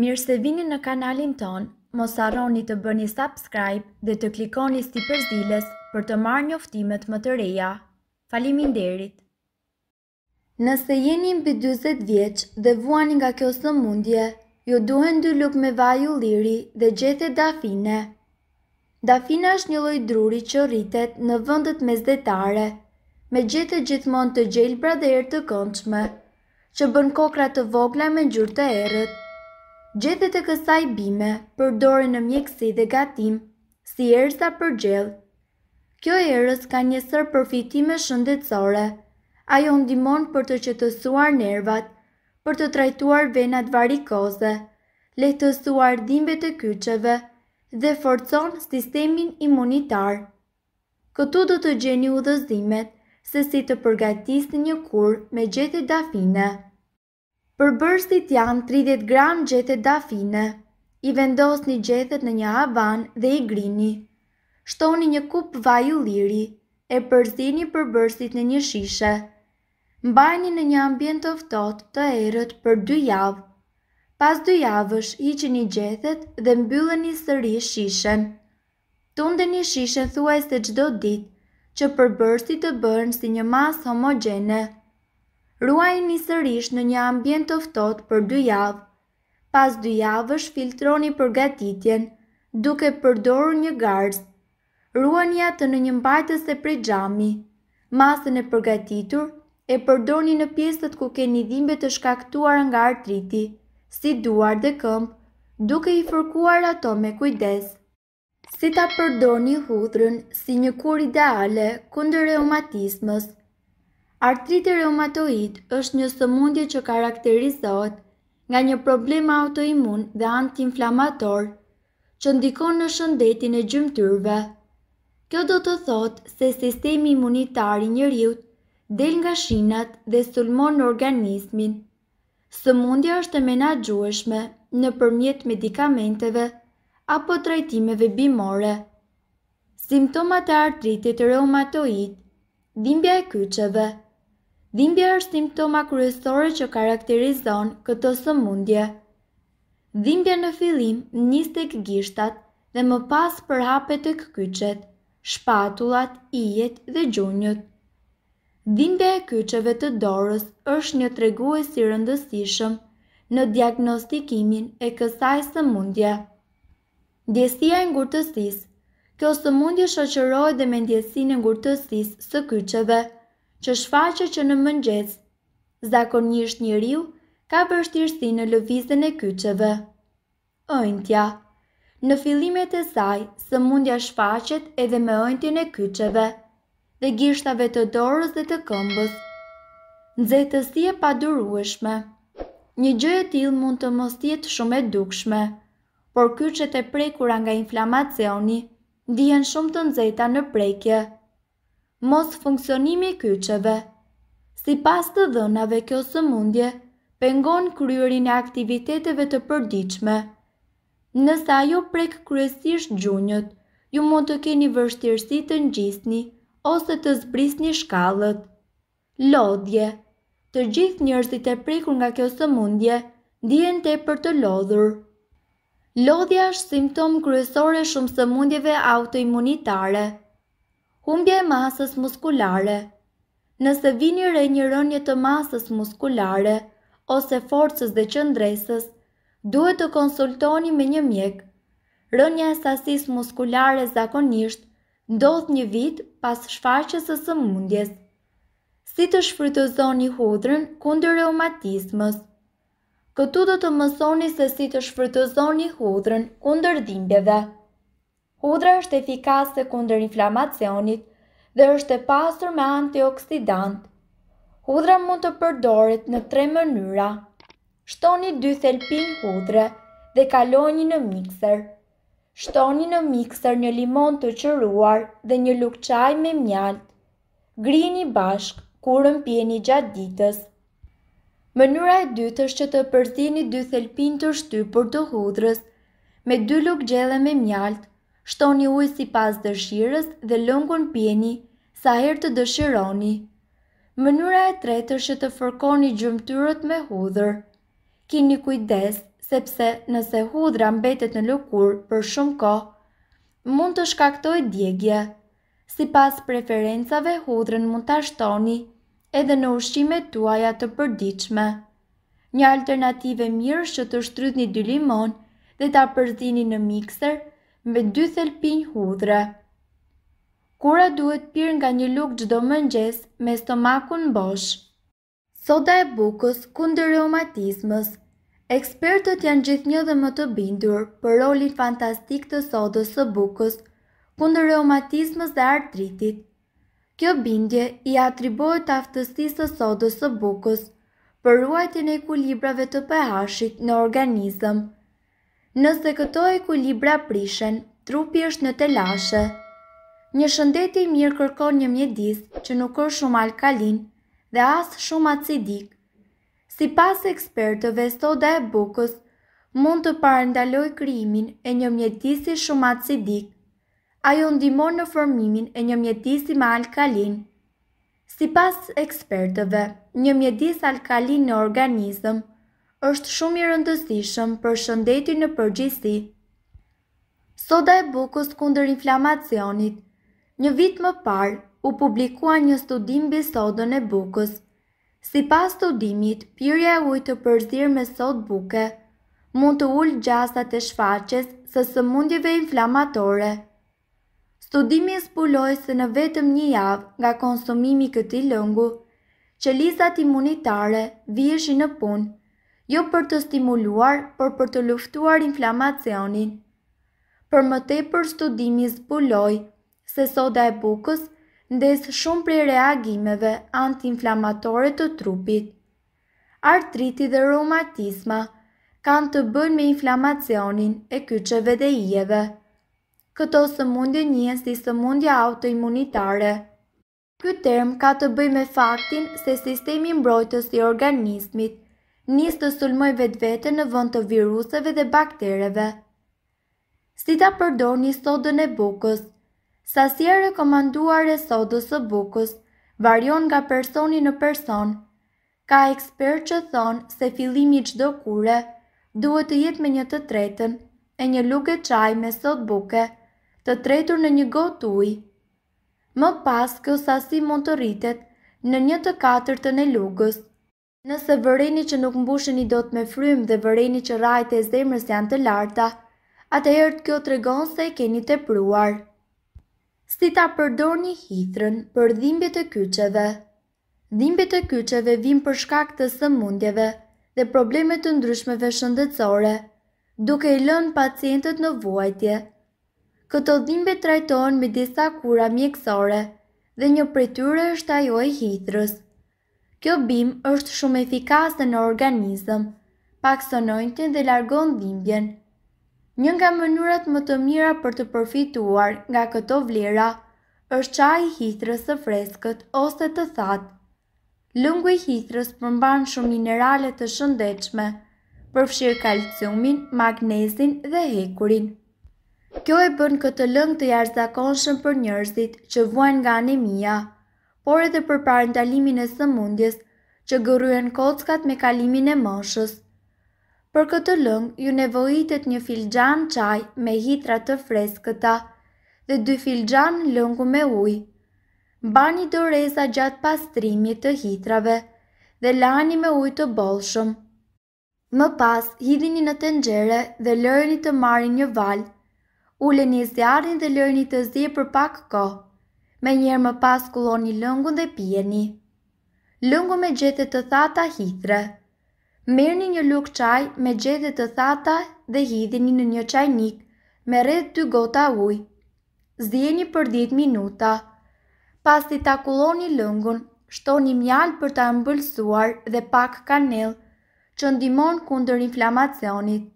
Mirë se vini në kanalin ton, mos arroni të bëni subscribe dhe të klikoni sti përzdiles për të marrë një më të reja. Falimin derit! Nëse jeni mbi 20 vjeq dhe vuani nga kjo së mundje, ju duhen dy luk me vaju liri dhe gjete dafine. Dafina është një loj druri që rritet në vëndët me zdetare, me gjete gjithmon të gjelbra dhe erë të këndshme, që bën kokra të vogla me gjurë të erët, Gjethet e kësaj bime përdore në mjekësi dhe gatim, si erës a përgjell. Kjo erës ka njësër përfitime shëndetsore. Ajo ndimon për të qëtësuar nervat, për të trajtuar venat varikoze, lehtësuar dhimbe të kyqeve dhe forcon sistemin imunitar. Këtu do të gjeni u dhëzimet se si të përgatis një kur me gjetet dafine. Për bërstit janë 30 gram gjethet dafine. I vendos një gjethet në një avan dhe i grini. Shtoni një kup vaj u liri e përzini për bërstit në një shishe. Mbajni në një ambient të oftot të erët për 2 javë. Pas 2 javësh i që një gjethet dhe mbyllën një sëri shishen. Tunde një shishen thuaj se gjdo dit që për bërstit të bërnë si një mas homogene ruaj një sërish në një ambjent oftot për dy javë. Pas dy javësh filtroni përgatitjen duke përdoru një garz. Ruani atë në një mbajtës e prej gjami. Masën e përgatitur e përdoni në pjesët ku keni dhimbe të shkaktuar nga artriti, si duar dhe këmpë, duke i fërkuar ato me kujdes. Si ta përdoni hudrën si një kur ideale kunder reumatismës, Artriti reumatoid është një sëmundje që karakterizohet nga një problem autoimun dhe antiinflamator që ndikon në shëndetin e gjymtyrve. Kjo do të thotë se sistemi imunitar i njeriu del nga shinat dhe sulmon organizmin. Sëmundja është e menaxhueshme nëpërmjet medikamenteve apo trajtimeve bimore. Simptomat e artritit reumatoid: dhimbja e kyçeve, Dhimbja është simptoma kryesore që karakterizon këto sëmundje. Dhimbja në fillim njiste tek gishtat dhe më pas përhapet tek kyçet, shpatullat, ijet dhe gjunjët. Dhimbja e kyçeve të dorës është një tregues i rëndësishëm në diagnostikimin e kësaj sëmundje. Ndjesia e ngurtësisë. Kjo sëmundje shoqërohet dhe me ndjesinë e ngurtësisë së kyçeve që shfaqe që në mëngjes, zakonisht një riu, ka vështirësi në lëvizën e kyqeve. Ojntja Në fillimet e saj, së mundja shfaqet edhe me ojntjen e kyqeve dhe gishtave të dorës dhe të këmbës. Nëzetësi pa padurueshme Një gjë e tilë mund të mos jetë shumë e dukshme, por kyqet e prekura nga inflamacioni, dhjen shumë të nëzeta në prekje mos funksionimi kyqeve. Si pas të dhënave kjo së mundje, pengon kryurin e aktiviteteve të përdiqme. Nësa jo prek kryesisht gjunjët, ju mund të keni vërshtirësi të ngjisni ose të zbrisni shkallët. Lodje Të gjithë njërësit e prekur nga kjo së mundje, dhjen të e për të lodhur. Lodhja është simptom kryesore shumë së mundjeve autoimunitare humbje e masës muskulare. Nëse vini re një rënje të masës muskulare ose forcës dhe qëndresës, duhet të konsultoni me një mjek. Rënja e sasis muskulare zakonisht ndodh një vit pas shfaqës e së mundjes. Si të shfrytëzoni hudrën kundër reumatismës? Këtu do të mësoni se si të shfrytëzoni hudrën kundër dhimbjeve. Hudra është efikase kunder inflamacionit dhe është e pasur me antioksidant. Hudra mund të përdorit në tre mënyra. Shtoni dy thelpin hudre dhe kaloni në mikser. Shtoni në mikser një limon të qëruar dhe një lukë qaj me mjalt. Grini bashk, kurën pjeni gjatë ditës. Mënyra e dytë është që të përzini dy thelpin të shtypur të hudrës me dy lukë gjele me mjalt, shtoni uj si pas dëshirës dhe lëngun pjeni, sa her të dëshironi. Mënyra e tretër që të fërkoni gjëmtyrët me hudhër. Kini kujdes, sepse nëse hudhëra mbetet në lukur për shumë ko, mund të shkaktoj djegje. Si pas preferencave, hudhërën mund të ashtoni edhe në ushqime tuaja të përdiqme. Një alternative mirë që të shtrydhni dy limon dhe të apërzini në mikser, me dy thelpin hudhre. Kura duhet pyrë nga një lukë gjdo mëngjes me stomakun bosh. Soda e bukës kundër reumatizmës Ekspertët janë gjithë një dhe më të bindur për rolin fantastik të sodës së bukës kundër reumatizmës dhe artritit. Kjo bindje i atribohet aftësisë së sodës së bukës për ruajtjën e kulibrave të pëhashit në organizëm. Nëse këto e ku libra prishen, trupi është në telashe. Një shëndeti mirë kërkon një mjedis që nuk është shumë alkalin dhe asë shumë acidik. Si pas ekspertëve, soda e bukës mund të parendaloj kryimin e një mjedisi shumë acidik, a ju ndimon në formimin e një mjedisi ma alkalin. Si pas ekspertëve, një mjedis alkalin në organizëm është shumë i rëndësishëm për shëndetin në përgjithësi. Soda e bukës kundër inflamacionit. Një vit më parë u publikua një studim mbi sodën e bukës. Sipas studimit, pirja e ujit të përzier me sodë buke mund të ulë gjasat e shfaqjes së sëmundjeve inflamatore. Studimi zbuloi se në vetëm një javë nga konsumimi i këtij lëngu, qelizat imunitare vijeshi në punë jo për të stimuluar, por për të luftuar inflamacionin. Për më tepër studimi zbuloi se soda e bukës ndes shumë prej reagimeve antiinflamatore të trupit. Artriti dhe reumatizma kanë të bënë me inflamacionin e kyçeve dhe ijeve. Këto sëmundje njihen si sëmundje autoimunitare. Ky term ka të bëjë me faktin se sistemi mbrojtës i organizmit njës të sulmoj vetë vete në vënd të viruseve dhe baktereve. Si ta përdor një sodën e bukës? Sa si e rekomanduar e sodës e bukës, varion nga personi në person. Ka ekspert që thonë se filimi qdo kure duhet të jetë me një të tretën e një luke qaj me sot buke, të tretur në një gotë uj. Më pas kjo sasi mund të rritet në një të katërtën e lugës. Nëse vëreni që nuk mbusheni do të me frym dhe vëreni që rajt e zemrës janë të larta, atë e kjo të regon se i keni të pruar. Si ta përdor një hithrën për dhimbje të kyqeve? Dhimbje të kyqeve vim për shkak të sëmundjeve dhe problemet të ndryshmeve shëndetsore, duke i lënë pacientët në vuajtje. Këto dhimbje trajtojnë me disa kura mjekësore dhe një prejtyre është ajo e hithrës. Kjo bim është shumë efikase në organizëm, paksonojnë dhe largon dhimbjen. Një nga mënyrat më të mira për të përfituar nga këto vlera është çaji i hithrës së freskët ose të thatë. Lëngu i hithrës përmban shumë minerale të shëndetshme, përfshirë kalciumin, magnezin dhe hekurin. Kjo e bën këtë lëng të jashtëzakonshëm për njerëzit që vuajnë nga anemia por edhe për parentalimin e sëmundjes që gërujen kockat me kalimin e moshës. Për këtë lëng, ju nevojitet një filxan qaj me hitra të freskëta dhe dy filxan lëngu me ujë. Bani do reza gjatë pastrimit të hitrave dhe lani me ujë të bolshëm. Më pas, hidhini në tengjere dhe lërni të marin një valjë, uleni një dhe lërni të zi për pak kohë. Me njerë më pas kulloni lëngu dhe pjeni. Lëngu me gjete të thata hithre. Merni një lukë qaj me gjete të thata dhe hidhini në një qajnik me redhë të gota uj. Zdjeni për dit minuta. Pas të ta kulloni lëngun, shtoni mjallë për ta mbëlsuar dhe pak kanel që ndimon kunder inflamacionit.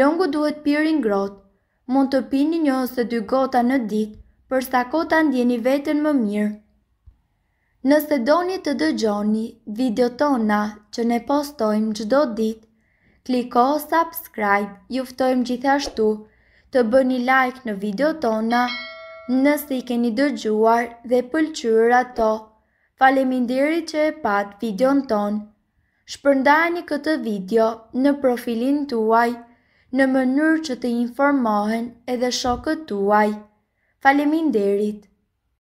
Lëngu duhet pyrin grot, mund të pini një ose dy gota në ditë për sa kota ndjeni vetën më mirë. Nëse doni të dëgjoni video tona që ne postojmë gjdo dit, kliko subscribe, juftojmë gjithashtu të bëni like në video tona nëse i keni dëgjuar dhe pëlqyër ato. Faleminderit që e pat video në tonë. Shpërndajni këtë video në profilin tuaj në mënyrë që të informohen edhe shokët tuaj. Faleminderit